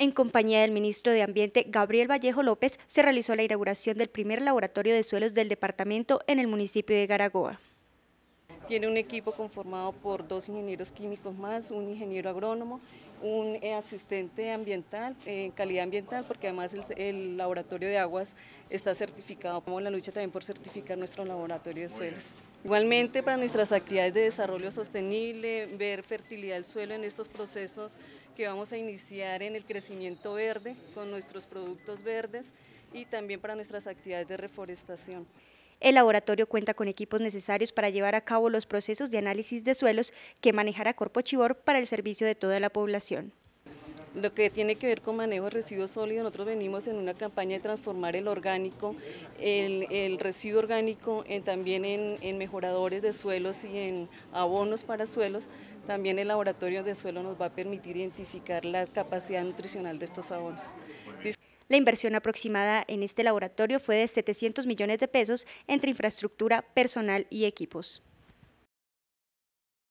En compañía del ministro de Ambiente, Gabriel Vallejo López, se realizó la inauguración del primer laboratorio de suelos del departamento en el municipio de Garagoa. Tiene un equipo conformado por dos ingenieros químicos más, un ingeniero agrónomo, un eh, asistente ambiental, en eh, calidad ambiental, porque además el, laboratorio de aguas está certificado, como la lucha también por certificar nuestro laboratorio de suelos. Igualmente para nuestras actividades de desarrollo sostenible, ver fertilidad del suelo en estos procesos que vamos a iniciar en el crecimiento verde con nuestros productos verdes y también para nuestras actividades de reforestación. El laboratorio cuenta con equipos necesarios para llevar a cabo los procesos de análisis de suelos que manejará Corpo Chivor para el servicio de toda la población. Lo que tiene que ver con manejo de residuos sólidos, nosotros venimos en una campaña de transformar el orgánico, el, residuo orgánico también en, en, mejoradores de suelos y en abonos para suelos. También el laboratorio de suelo nos va a permitir identificar la capacidad nutricional de estos abonos. La inversión aproximada en este laboratorio fue de 700 millones de pesos entre infraestructura, personal y equipos.